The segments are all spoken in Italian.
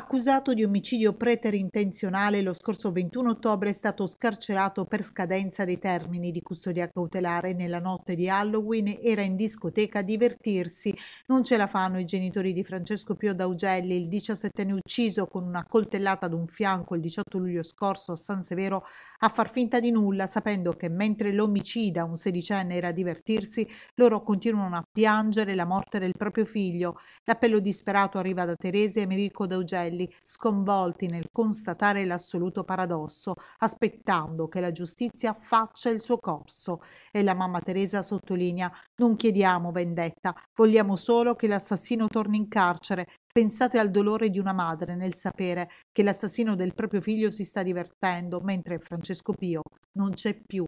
Accusato di omicidio preterintenzionale, lo scorso 21 ottobre è stato scarcerato per scadenza dei termini di custodia cautelare. Nella notte di Halloween era in discoteca a divertirsi. Non ce la fanno i genitori di Francesco Pio D'Augelli, il 17enne ucciso con una coltellata ad un fianco il 18 luglio scorso a San Severo, a far finta di nulla, sapendo che mentre l'omicida, un sedicenne, era a divertirsi, loro continuano a piangere la morte del proprio figlio. L'appello disperato arriva da Teresa e Merico D'Augelli Castelli, sconvolti nel constatare l'assoluto paradosso, aspettando che la giustizia faccia il suo corso. E la mamma Teresa sottolinea: Non chiediamo vendetta, vogliamo solo che l'assassino torni in carcere Pensate al dolore di una madre nel sapere che l'assassino del proprio figlio si sta divertendo, mentre Francesco Pio non c'è più.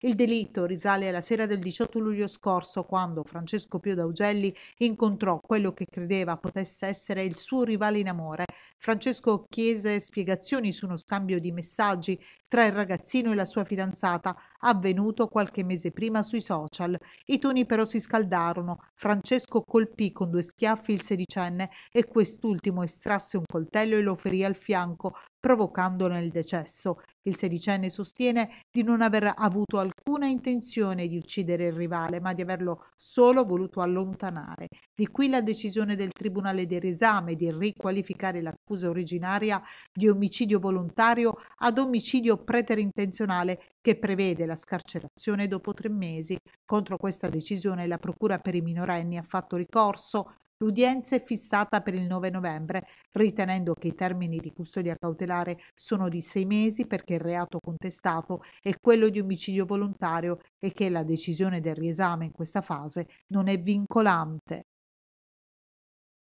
Il delitto risale alla sera del 18 luglio scorso, quando Francesco Pio D'Augelli incontrò quello che credeva potesse essere il suo rivale in amore. Francesco chiese spiegazioni su uno scambio di messaggi tra il ragazzino e la sua fidanzata, avvenuto qualche mese prima sui social. I toni però si scaldarono. Francesco colpì con due schiaffi il sedicenne e e quest'ultimo estrasse un coltello e lo ferì al fianco, provocandone il decesso. Il sedicenne sostiene di non aver avuto alcuna intenzione di uccidere il rivale, ma di averlo solo voluto allontanare. Di qui la decisione del Tribunale del Resame di riqualificare l'accusa originaria di omicidio volontario ad omicidio preterintenzionale che prevede la scarcerazione dopo tre mesi. Contro questa decisione la Procura per i minorenni ha fatto ricorso L'udienza è fissata per il 9 novembre, ritenendo che i termini di custodia cautelare sono di sei mesi perché il reato contestato è quello di omicidio volontario e che la decisione del riesame in questa fase non è vincolante.